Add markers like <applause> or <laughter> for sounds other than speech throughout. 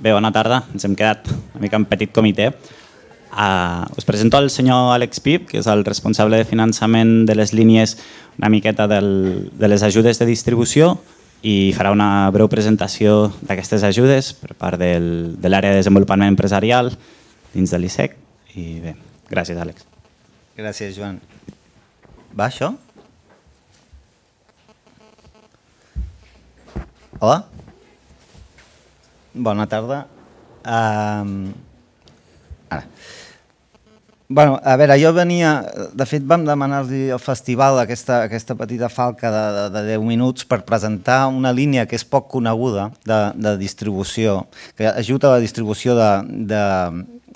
Bé, bona tarda. Ens hem quedat una mica en petit comitè. Uh, us presento al senyor Àlex Pip, que és el responsable de finançament de les línies una miqueta del, de les ajudes de distribució i farà una breu presentació d'aquestes ajudes per part del, de l'àrea de desenvolupament empresarial dins de l'ISEC. I bé, gràcies, Àlex. Gràcies, Joan. Va això? Hola? Bona tarda. Um, ara. Bueno, a veure, jo venia... De fet, vam demanar-li al festival aquesta, aquesta petita falca de, de, de 10 minuts per presentar una línia que és poc coneguda de, de distribució, que ajuda a la distribució de, de,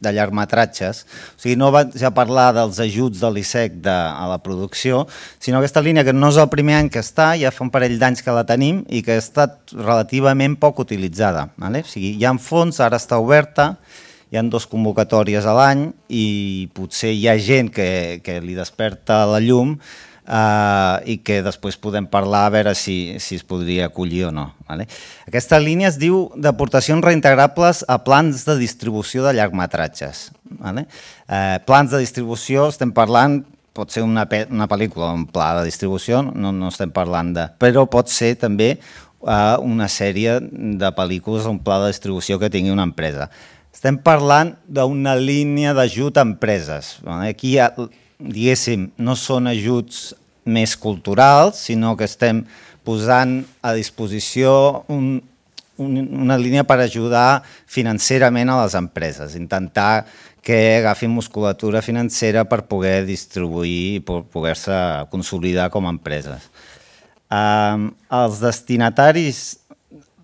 de llargmetratges. O sigui, no vaig a parlar dels ajuts de l'ISEC de, a la producció, sinó aquesta línia que no és el primer any que està, ja fa un parell d'anys que la tenim i que ha estat relativament poc utilitzada. Vale? O sigui, hi ha fons, ara està oberta, hi han dos convocatòries a l'any i potser hi ha gent que, que li desperta la llum eh, i que després podem parlar a veure si, si es podria acollir o no. Vale? Aquesta línia es diu d'aportacions reintegrables a plans de distribució de llargmetratges. Vale? Eh, plans de distribució estem parlant pot ser una, una pel·lícula, un pla de distribució, no, no estem parlant de... Però pot ser també eh, una sèrie de pel·lícules, un pla de distribució que tingui una empresa. Estem parlant d'una línia d'ajut a empreses. Aquí diguéssim, no són ajuts més culturals, sinó que estem posant a disposició un, un, una línia per ajudar financerament a les empreses, intentar que agafin musculatura financera per poder distribuir i poder-se consolidar com a empreses. Eh, els destinataris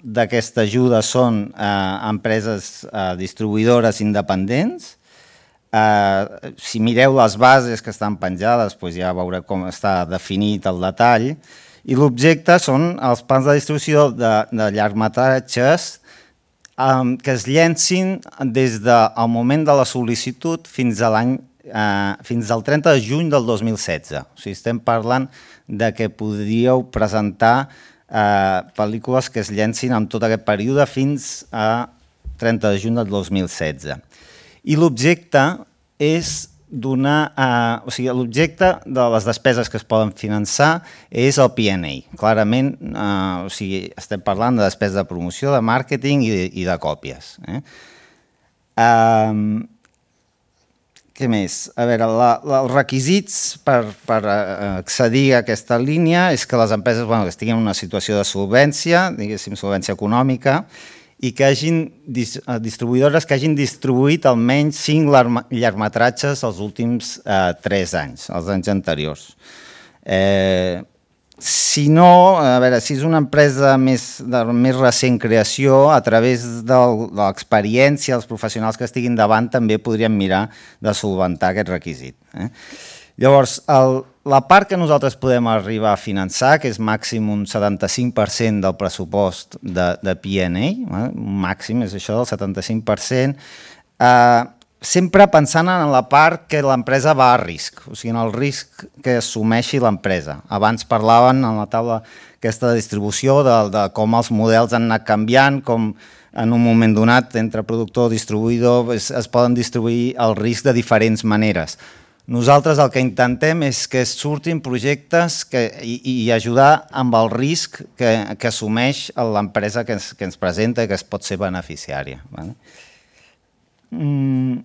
d'aquesta ajuda són eh, empreses eh, distribuïdores independents, Eh, si mireu les bases que estan penjades, doncs ja veure com està definit el detall. I l'objecte són els plans de distribució de, de llargmetratges um, que es llencin des del moment de la sol·licitud fins a l'any eh, fins al 30 de juny del 2016. O sigui, estem parlant de que podríeu presentar eh, pel·lícules que es llencin en tot aquest període fins a 30 de juny del 2016. I l'objecte és donar... Eh, o sigui, l'objecte de les despeses que es poden finançar és el P&A. Clarament, eh, o sigui, estem parlant de despeses de promoció, de màrqueting i, i de còpies. Eh? eh, què més? A veure, la, la, els requisits per, per eh, accedir a aquesta línia és que les empreses bueno, que estiguin en una situació de solvència, diguéssim, solvència econòmica, i que hagin dis, eh, distribuïdores que hagin distribuït almenys 5 llargmetratges els últims eh, 3 anys, els anys anteriors. Eh, si no, a veure, si és una empresa més, de més recent creació, a través del, de l'experiència, els professionals que estiguin davant també podríem mirar de solventar aquest requisit. Eh? Llavors, el, la part que nosaltres podem arribar a finançar, que és màxim un 75% del pressupost de, de PNA, eh, un màxim és això del 75%, eh, sempre pensant en la part que l'empresa va a risc, o sigui, en el risc que assumeixi l'empresa. Abans parlaven en la taula aquesta distribució de, de com els models han anat canviant, com en un moment donat entre productor i distribuïdor es, es poden distribuir el risc de diferents maneres. Nosaltres el que intentem és que surtin projectes que, i, i ajudar amb el risc que, que assumeix l'empresa que, que ens presenta i que es pot ser beneficiària. Vale? Mm,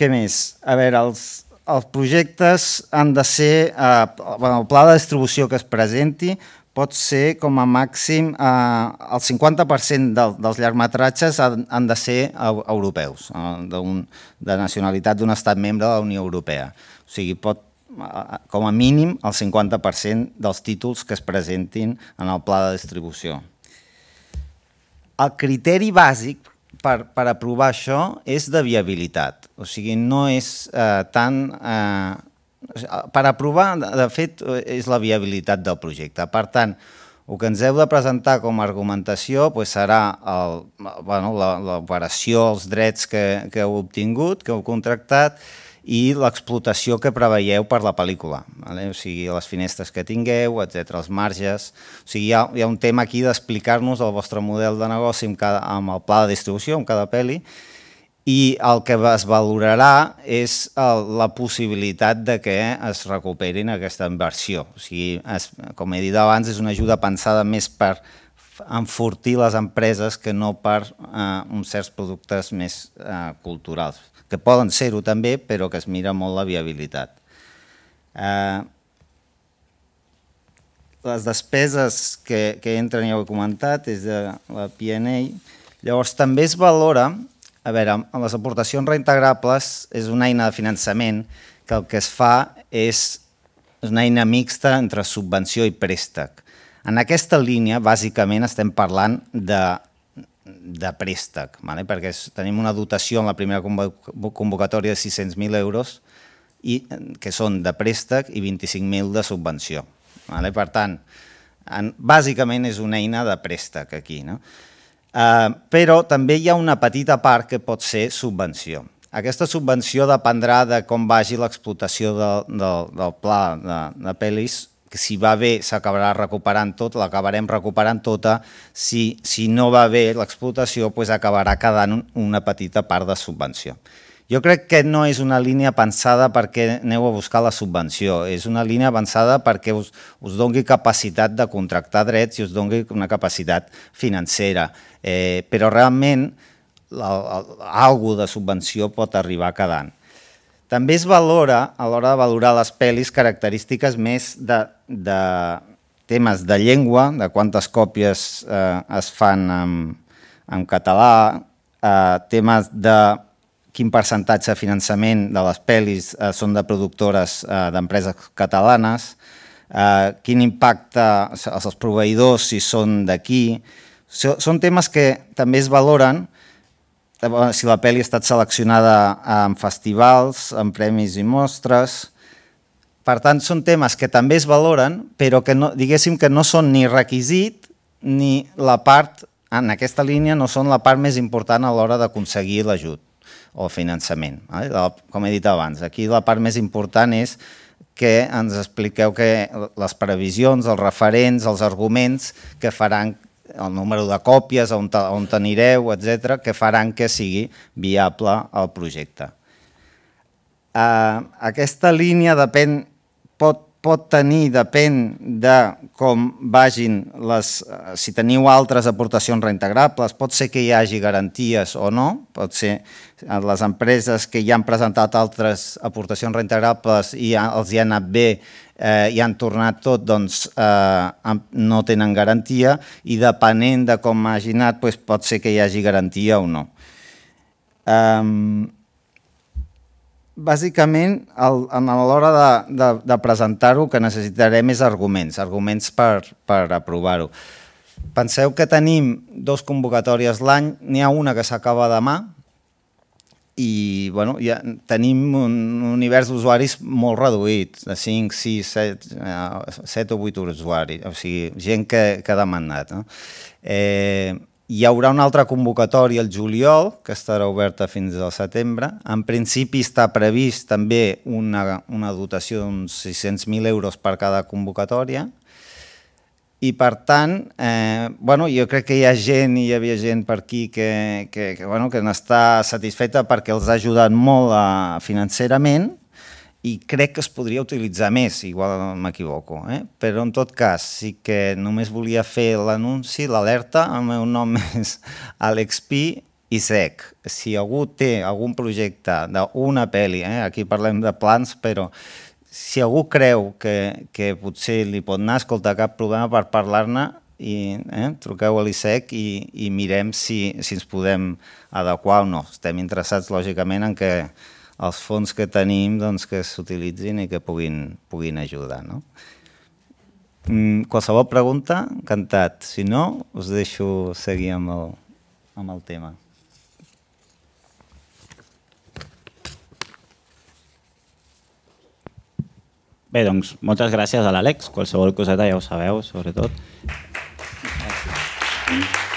què més? A veure, els, els projectes han de ser, eh, bueno, el pla de distribució que es presenti pot ser com a màxim eh, el 50% del, dels llargmetratges han, han de ser europeus, eh, de nacionalitat d'un estat membre de la Unió Europea. O sigui, pot, eh, com a mínim, el 50% dels títols que es presentin en el pla de distribució. El criteri bàsic per, per aprovar això és de viabilitat. O sigui, no és eh, tant eh, per aprovar, de fet, és la viabilitat del projecte. Per tant, el que ens heu de presentar com a argumentació doncs serà l'operació, bueno, els drets que, que heu obtingut, que heu contractat, i l'explotació que preveieu per la pel·lícula, vale? o sigui, les finestres que tingueu, etc els marges... O sigui, hi ha, hi ha un tema aquí d'explicar-nos el vostre model de negoci amb, cada, amb el pla de distribució, amb cada pel·li, i el que es valorarà és eh, la possibilitat de que es recuperin aquesta inversió. O sigui, es, com he dit abans, és una ajuda pensada més per enfortir les empreses que no per eh, uns certs productes més eh, culturals, que poden ser-ho també, però que es mira molt la viabilitat. Eh, les despeses que, que entren, ja ho he comentat, és de la P&A. Llavors, també es valora a veure, amb les aportacions reintegrables és una eina de finançament que el que es fa és una eina mixta entre subvenció i préstec. En aquesta línia, bàsicament, estem parlant de, de préstec, vale? perquè tenim una dotació en la primera convocatòria de 600.000 euros, i, que són de préstec i 25.000 de subvenció. Vale? Per tant, en, bàsicament és una eina de préstec aquí. No? Eh, però també hi ha una petita part que pot ser subvenció. Aquesta subvenció dependrà de com vagi l'explotació del, del, del pla de, de pel·lis, que si va bé s'acabarà recuperant tot, l'acabarem recuperant tota, si, si no va bé l'explotació pues doncs acabarà quedant una petita part de subvenció. Jo crec que no és una línia pensada perquè aneu a buscar la subvenció, és una línia pensada perquè us, us dongui capacitat de contractar drets i us dongui una capacitat financera, eh, però realment alguna de subvenció pot arribar quedant. També es valora, a l'hora de valorar les pel·lis, característiques més de, de temes de llengua, de quantes còpies eh, es fan en, en català, eh, temes de quin percentatge de finançament de les pel·lis eh, són de productores eh, d'empreses catalanes, eh, quin impacte els proveïdors si són d'aquí. Són temes que també es valoren eh, si la pel·li ha estat seleccionada en festivals, en premis i mostres. Per tant, són temes que també es valoren, però que no, diguéssim que no són ni requisit ni la part, en aquesta línia, no són la part més important a l'hora d'aconseguir l'ajut o finançament. Eh? Com he dit abans, aquí la part més important és que ens expliqueu que les previsions, els referents, els arguments que faran el número de còpies, on, on anireu, etc, que faran que sigui viable el projecte. Eh, aquesta línia depèn pot tenir, depèn de com vagin les... Eh, si teniu altres aportacions reintegrables, pot ser que hi hagi garanties o no, pot ser eh, les empreses que ja han presentat altres aportacions reintegrables i els hi ha anat bé eh, i han tornat tot, doncs eh, no tenen garantia i depenent de com hagi anat doncs, pot ser que hi hagi garantia o no. Um, bàsicament, el, en l'hora de, de, de presentar-ho, que necessitarem és arguments, arguments per, per aprovar-ho. Penseu que tenim dos convocatòries l'any, n'hi ha una que s'acaba demà, i bueno, ja tenim un univers d'usuaris molt reduït, de 5, 6, 7, 7 o 8 usuaris, o sigui, gent que, que ha demanat. No? Eh, hi haurà una altra convocatòria el juliol, que estarà oberta fins al setembre. En principi està previst també una, una dotació d'uns 600.000 euros per cada convocatòria. I per tant, eh, bueno, jo crec que hi ha gent i hi havia gent per aquí que, que, que, bueno, que n'està satisfeta perquè els ha ajudat molt a, eh, financerament, i crec que es podria utilitzar més, igual m'equivoco, eh? però en tot cas sí que només volia fer l'anunci, l'alerta, el meu nom <laughs> és Alex Pi i sec. Si algú té algun projecte d'una pel·li, eh? aquí parlem de plans, però si algú creu que, que potser li pot anar a escoltar cap problema per parlar-ne, i eh, truqueu a l'ISEC i, i mirem si, si ens podem adequar o no. Estem interessats, lògicament, en que els fons que tenim doncs, que s'utilitzin i que puguin, puguin ajudar. No? Mm, qualsevol pregunta, encantat. Si no, us deixo seguir amb el, amb el tema. Bé, doncs moltes gràcies a l'Àlex. Qualsevol coseta ja ho sabeu, sobretot. Gràcies.